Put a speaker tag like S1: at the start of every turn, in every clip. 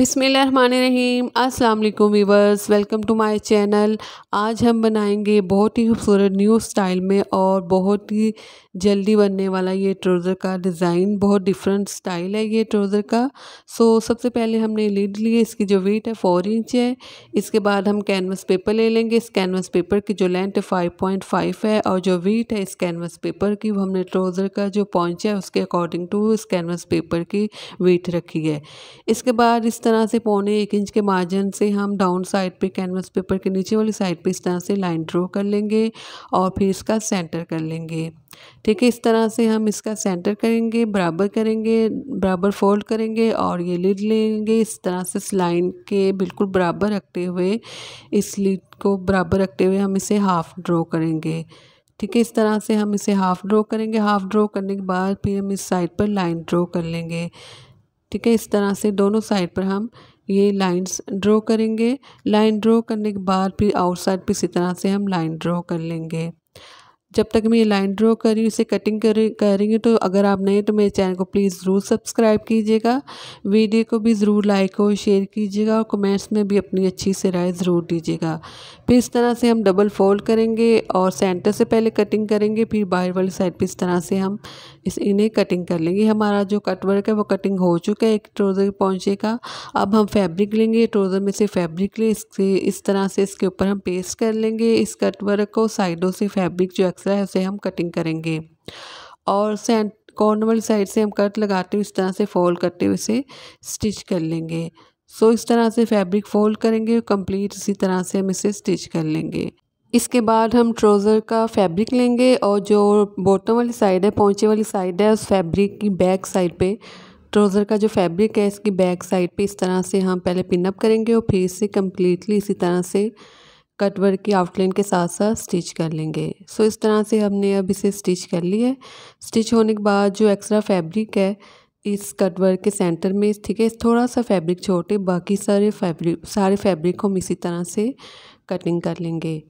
S1: रहीम अस्सलाम viewers welcome to my channel आज हम बनाएंगे बहुत ही खूबसूरत न्यू स्टाइल में और बहुत ही जल्दी बनने वाला ये ट्रोज़र का डिज़ाइन बहुत डिफरेंट स्टाइल है ये ट्रोज़र का सो सबसे पहले हमने लीड लिए इसकी जो वेट है फोर इंच है इसके बाद हम कैनवस पेपर ले लेंगे इस कैनवस पेपर की जो लेंथ फाइव पॉइंट फाइव है और जो वेट है इस कैनवस पेपर की वो हमने ट्रोज़र का जो पॉइंट है उसके अकॉर्डिंग टू इस कैनवस पेपर की वेट रखी है इसके बाद इस तरह से पौने एक इंच के मार्जिन से हम डाउन साइड पे कैनवस पेपर के नीचे वाली साइड पे इस तरह से लाइन ड्रॉ कर लेंगे और फिर इसका सेंटर कर लेंगे ठीक है इस तरह से हम इसका सेंटर करेंगे बराबर करेंगे बराबर फोल्ड करेंगे और ये लीड लेंगे इस तरह से इस लाइन के बिल्कुल बराबर रखते हुए इस लीड को बराबर रखते हुए हम इसे हाफ ड्रॉ करेंगे ठीक है इस तरह से हम इसे हाफ ड्रॉ करेंगे हाफ ड्रॉ करने के बाद फिर हम इस साइड पर लाइन ड्रॉ कर लेंगे ठीक है इस तरह से दोनों साइड पर हम ये लाइंस ड्रॉ करेंगे लाइन ड्रॉ करने के बाद फिर आउटसाइड पर इसी तरह से हम लाइन ड्रॉ कर लेंगे जब तक मैं ये लाइन ड्रॉ कर रही हूँ इसे कटिंग कर रही कर हूँ तो अगर आप नए तो मेरे चैनल को प्लीज़ ज़रूर सब्सक्राइब कीजिएगा वीडियो को भी ज़रूर लाइक और शेयर कीजिएगा और कमेंट्स में भी अपनी अच्छी से राय ज़रूर दीजिएगा फिर इस तरह से हम डबल फोल्ड करेंगे और सेंटर से पहले कटिंग करेंगे फिर बाहर वाली साइड पर इस तरह से हम इस इन्हें कटिंग कर लेंगे हमारा जो कटवर्क है वो कटिंग हो चुका है एक ट्रोज़र पहुँचे का अब हम फैब्रिक लेंगे ट्रोज़र में से फैब्रिक ले इस तरह से इसके ऊपर हम पेस्ट कर लेंगे इस कटवर्क को साइडों से फैब्रिक जो बक्सा है उसे हम कटिंग करेंगे और सेंट कॉर्नर वाली साइड से हम कट लगाते हुए इस तरह से फोल्ड करते हुए इसे स्टिच कर लेंगे सो इस तरह से फैब्रिक फोल्ड करेंगे और कंप्लीट इसी तरह से हम इसे स्टिच कर लेंगे इसके बाद हम ट्रोज़र का फैब्रिक लेंगे और जो बॉटम वाली साइड है पहुँचे वाली साइड है उस फैब्रिक की बैक साइड पे ट्रोज़र का जो फैब्रिक है इसकी बैक साइड पे इस तरह से हम पहले पिनअप करेंगे और फिर इसे कम्प्लीटली इसी तरह से कटवर्क की आउटलाइन के साथ साथ स्टिच कर लेंगे सो इस तरह से हमने अब इसे स्टिच कर ली है स्टिच होने के बाद जो एक्स्ट्रा फैब्रिक है इस कटवर्क के सेंटर में ठीक है थोड़ा सा फैब्रिक छोटे बाकी सारे फैब्रिक सारे फैब्रिक को हम इसी तरह से कटिंग कर लेंगे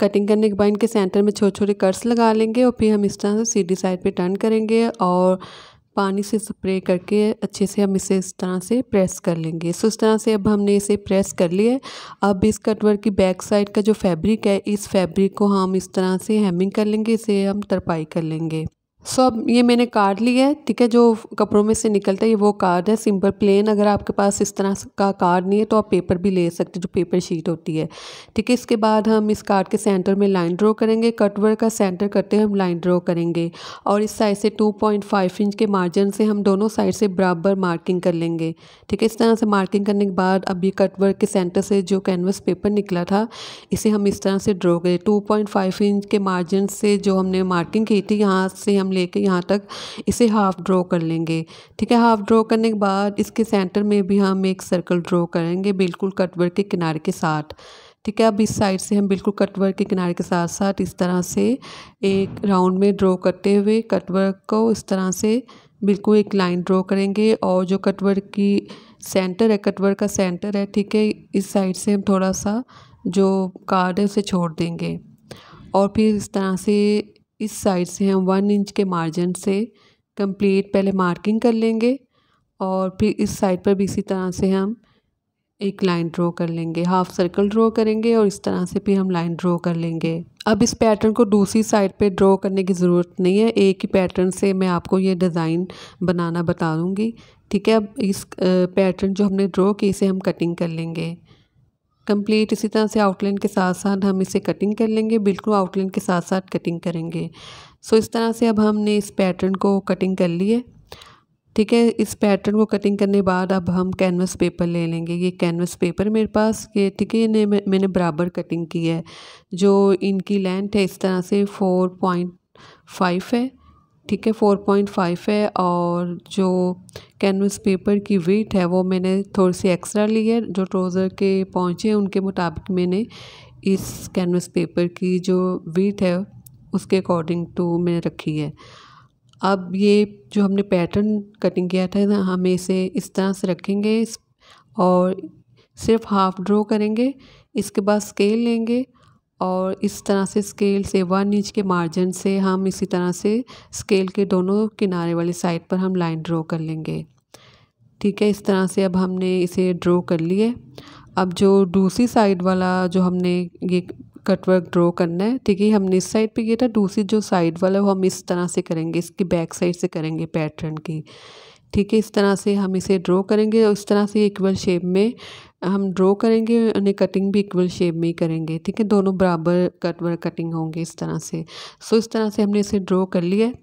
S1: कटिंग करने के बाद इनके सेंटर में छोटे छोटे कट्स लगा लेंगे और फिर हम इस तरह से सीधी साइड पे टर्न करेंगे और पानी से स्प्रे करके अच्छे से हम इसे इस तरह से प्रेस कर लेंगे सो इस तरह से अब हमने इसे प्रेस कर लिया है अब इस कटवर की बैक साइड का जो फैब्रिक है इस फैब्रिक को हम इस तरह से हेमिंग कर लेंगे इसे हम तरपाई कर लेंगे सो अब ये मैंने कार्ड लिया है ठीक है जो कपड़ों में से निकलता है ये वो कार्ड है सिंपल प्लेन अगर आपके पास इस तरह का कार्ड नहीं है तो आप पेपर भी ले सकते जो पेपर शीट होती है ठीक है इसके बाद हम इस कार्ड के सेंटर में लाइन ड्रॉ करेंगे कटवर का सेंटर करते हुए हम लाइन ड्रॉ करेंगे और इस साइड से टू पॉइंट फाइव इंच के मार्जिन से हम दोनों साइड से बराबर मार्किंग कर लेंगे ठीक है इस तरह से मार्किंग करने के बाद अब ये कटवर के सेंटर से जो कैनवस पेपर निकला था इसे हम इस तरह से ड्रॉ करें टू पॉइंट फाइव इंच के मार्जिन से जो हमने मार्किंग की थी यहाँ से हम ले लेके यहाँ तक इसे हाफ़ ड्रॉ कर लेंगे ठीक है हाफ़ ड्रॉ करने के बाद इसके सेंटर में भी हम एक सर्कल ड्रॉ करेंगे बिल्कुल कटवर्क के किनारे के साथ ठीक है अब इस साइड से हम बिल्कुल कटवर्क के किनारे के साथ साथ इस तरह से एक राउंड में ड्रॉ करते हुए कटवर्क को इस तरह से बिल्कुल एक लाइन ड्रॉ करेंगे और जो कटवर्क की सेंटर है कटवर्क का सेंटर है ठीक है इस साइड से हम थोड़ा सा जो कार्ड है उसे छोड़ देंगे और फिर इस तरह से इस साइड से हम वन इंच के मार्जिन से कंप्लीट पहले मार्किंग कर लेंगे और फिर इस साइड पर भी इसी तरह से हम एक लाइन ड्रॉ कर लेंगे हाफ सर्कल ड्रॉ करेंगे और इस तरह से भी हम लाइन ड्रॉ कर लेंगे अब इस पैटर्न को दूसरी साइड पे ड्रॉ करने की ज़रूरत नहीं है एक ही पैटर्न से मैं आपको ये डिज़ाइन बनाना बता दूँगी ठीक है अब इस पैटर्न जो हमने ड्रॉ की इसे हम कटिंग कर लेंगे कंप्लीट इसी तरह से आउटलाइन के साथ साथ हम इसे कटिंग कर लेंगे बिल्कुल आउटलाइन के साथ साथ कटिंग करेंगे सो इस तरह से अब हमने इस पैटर्न को कटिंग कर ली है ठीक है इस पैटर्न को कटिंग करने बाद अब हम कैनवस पेपर ले लेंगे ये कैनवस पेपर मेरे पास ये ठीक है ये मैंने बराबर कटिंग की है जो इनकी लेंथ है इस तरह से फोर पॉइंट फाइव है ठीक है फोर पॉइंट फाइव है और जो कैनवस पेपर की वेट है वो मैंने थोड़ी सी एक्स्ट्रा ली है जो ट्रोज़र के पहुँचे हैं उनके मुताबिक मैंने इस कैनवस पेपर की जो वेट है उसके अकॉर्डिंग टू मैंने रखी है अब ये जो हमने पैटर्न कटिंग किया था ना हम इसे इस तरह से रखेंगे और सिर्फ हाफ ड्रॉ करेंगे इसके बाद स्केल लेंगे और इस तरह से स्केल से वन इंच के मार्जिन से हम इसी तरह से स्केल के दोनों किनारे वाली साइड पर हम लाइन ड्रॉ कर लेंगे ठीक है इस तरह से अब हमने इसे ड्रॉ कर लिए अब जो दूसरी साइड वाला जो हमने ये कटवर्क ड्रॉ करना है ठीक है हमने इस साइड पे किया था दूसरी जो साइड वाला वो हम इस तरह से करेंगे इसकी बैक साइड से करेंगे पैटर्न की ठीक है इस तरह से हम इसे ड्रॉ करेंगे और इस तरह से इक्वल शेप में हम ड्रॉ करेंगे यानी कटिंग भी इक्वल शेप में ही करेंगे ठीक है दोनों बराबर कट वर्क कटिंग होंगे इस तरह से सो इस तरह से हमने इसे ड्रॉ कर लिया है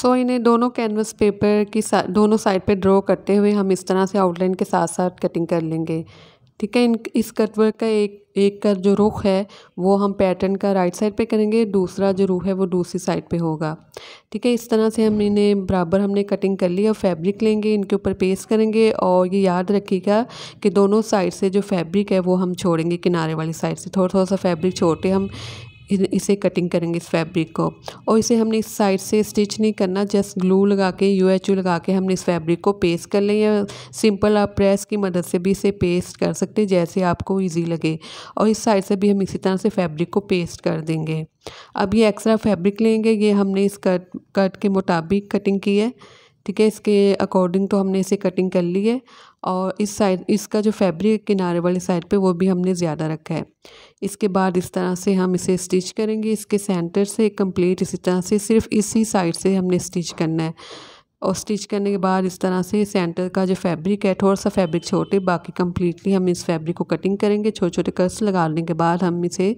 S1: सो इन्हें दोनों कैनवस पेपर की सा, दोनों साइड पे ड्रॉ करते हुए हम इस तरह से आउटलाइन के साथ साथ कटिंग कर लेंगे ठीक है इन इस कटवर्क का एक एक का जो रुख है वो हम पैटर्न का राइट साइड पे करेंगे दूसरा जो रुख है वो दूसरी साइड पे होगा ठीक है इस तरह से हम इन्हें बराबर हमने कटिंग कर ली और फैब्रिक लेंगे इनके ऊपर पेस्ट करेंगे और ये याद रखिएगा कि दोनों साइड से जो फैब्रिक है वो हम छोड़ेंगे किनारे वाली साइड से थोड़ा थोड़ा सा फैब्रिक के हम इसे कटिंग करेंगे इस फैब्रिक को और इसे हमने इस साइड से स्टिच नहीं करना जस्ट ग्लू लगा के यू एच यू लगा के हमने इस फैब्रिक को पेस्ट कर लें या सिंपल आप प्रेस की मदद से भी इसे पेस्ट कर सकते हैं जैसे आपको ईजी लगे और इस साइड से भी हम इसी तरह से फैब्रिक को पेस्ट कर देंगे अब ये एक्स्ट्रा फैब्रिक लेंगे ये हमने इस कट कट के मुताबिक कटिंग की है ठीक है इसके अकॉर्डिंग तो हमने इसे कटिंग कर ली है और इस साइड इसका जो फैब्रिक किनारे वाली साइड पे वो भी हमने ज़्यादा रखा है इसके बाद इस तरह से हम इसे स्टिच करेंगे इसके सेंटर से कंप्लीट इसी तरह से सिर्फ इसी साइड से हमने स्टिच करना है और स्टिच करने के बाद इस तरह से सेंटर का जो फैब्रिक है थोड़ा सा फैब्रिक छोटे बाकी कम्प्लीटली हम इस फैब्रिक को कटिंग करेंगे छोटे छोटे कट्स लगाने के बाद हम इसे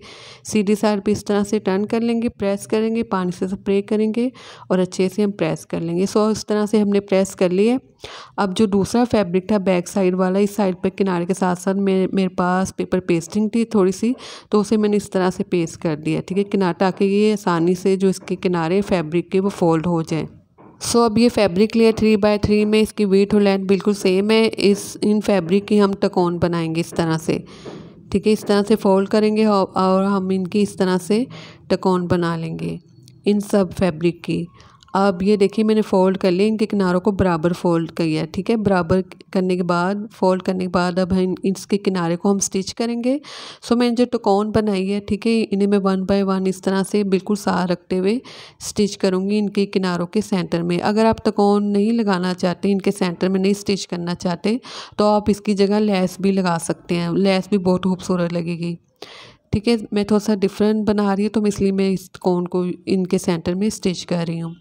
S1: सीधी साइड पे इस तरह से टर्न कर लेंगे प्रेस करेंगे पानी से स्प्रे करेंगे और अच्छे से हम प्रेस कर लेंगे सो इस तरह से हमने प्रेस कर लिया अब जो दूसरा फैब्रिक था बैक साइड वाला इस साइड पर किनारे के साथ साथ मेरे मेरे पास पेपर पेस्टिंग थी थोड़ी सी तो उसे मैंने इस तरह से पेस्ट कर दिया ठीक है किनारा ताकि ये आसानी से जो इसके किनारे फैब्रिक के वो फोल्ड हो जाएँ सो अब ये फैब्रिक लिया थ्री बाय थ्री में इसकी वेट और लेंथ बिल्कुल सेम है इस इन फैब्रिक की हम टकोन बनाएंगे इस तरह से ठीक है इस तरह से फोल्ड करेंगे और हम इनकी इस तरह से टकोन बना लेंगे इन सब फैब्रिक की अब ये देखिए मैंने फ़ोल्ड कर लिया इनके किनारों को बराबर फ़ोल्ड किया है ठीक है बराबर करने के बाद फोल्ड करने के बाद अब हम इसके किनारे को हम स्टिच करेंगे सो मैंने जो टकोन बनाई है ठीक है इन्हें मैं वन बाय वन इस तरह से बिल्कुल सा रखते हुए स्टिच करूँगी इनके किनारों के सेंटर में अगर आप टकोन नहीं लगाना चाहते इनके सेंटर में नहीं स्टिच करना चाहते तो आप इसकी जगह लेस भी लगा सकते हैं लेस भी बहुत खूबसूरत लगेगी ठीक है मैं थोड़ा सा डिफरेंट बना रही हूँ तो मैं इसलिए मैं इस कोन को इनके सेंटर में स्टिच कर रही हूँ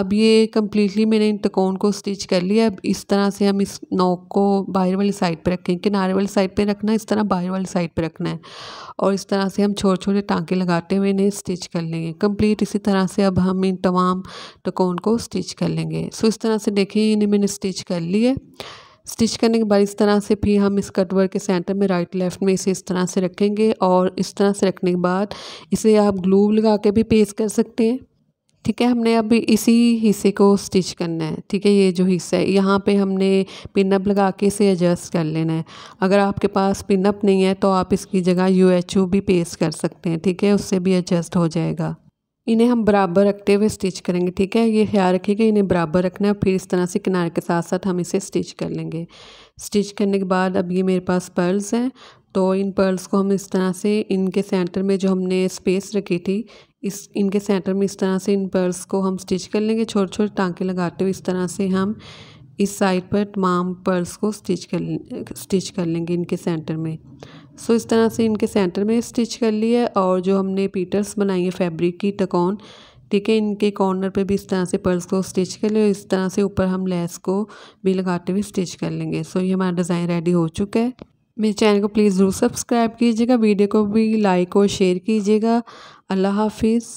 S1: अब ये कम्प्लीटली मैंने इन तकोन को स्टिच कर लिया अब इस तरह से हम इस नोक को बाहर वाली साइड पर रखें किनारे वाली साइड पर रखना है इस तरह बाहर वाली साइड पर रखना है और इस तरह से हम छोटे छोटे टाँके लगाते हुए इन्हें स्टिच कर लेंगे कम्प्लीट इसी तरह से अब हम इन तमाम टकोन को स्टिच कर लेंगे सो इस तरह से देखें इन्हें मैंने स्टिच कर लिया स्टिच करने के बाद इस तरह से फिर हम इस कटवर के सेंटर में राइट लेफ़्ट में इसे इस तरह से रखेंगे और इस तरह से रखने के बाद इसे आप ग्लू लगा के भी पेस्ट कर सकते हैं ठीक है हमने अभी इसी हिस्से को स्टिच करना है ठीक है ये जो हिस्सा है यहाँ पे हमने पिनअप लगा के इसे एडजस्ट कर लेना है अगर आपके पास पिनअप नहीं है तो आप इसकी जगह यू भी पेस्ट कर सकते हैं ठीक है उससे भी एडजस्ट हो जाएगा इन्हें हम बराबर रखते हुए स्टिच करेंगे ठीक है ये ख्याल रखिएगा इन्हें बराबर रखना है फिर इस तरह से किनारे के साथ साथ हम इसे स्टिच कर लेंगे स्टिच करने के बाद अब ये मेरे पास पर्ल्स हैं तो इन पर्ल्स को हम इस तरह से इनके सेंटर में जो हमने स्पेस रखी थी इस इनके सेंटर में इस तरह से इन पर्ल्स को हम स्टिच कर लेंगे छोटे छोटे टाँके लगाते हुए इस तरह से हम इस साइड पर तमाम पर्ल्स को स्टिच कर स्टिच कर लेंगे इनके सेंटर में सो इस तरह से इनके सेंटर में स्टिच कर लिया है और जो हमने पीटर्स बनाई है फैब्रिक की टकॉन ठीक है इनके कॉर्नर पे भी इस तरह से पर्ल्स को स्टिच कर लिया इस तरह से ऊपर हम लेस को भी लगाते हुए स्टिच कर लेंगे सो ये हमारा डिज़ाइन रेडी हो चुका है मेरे चैनल को प्लीज़ ज़रूर सब्सक्राइब कीजिएगा वीडियो को भी लाइक और शेयर कीजिएगा अल्लाह हाफिज़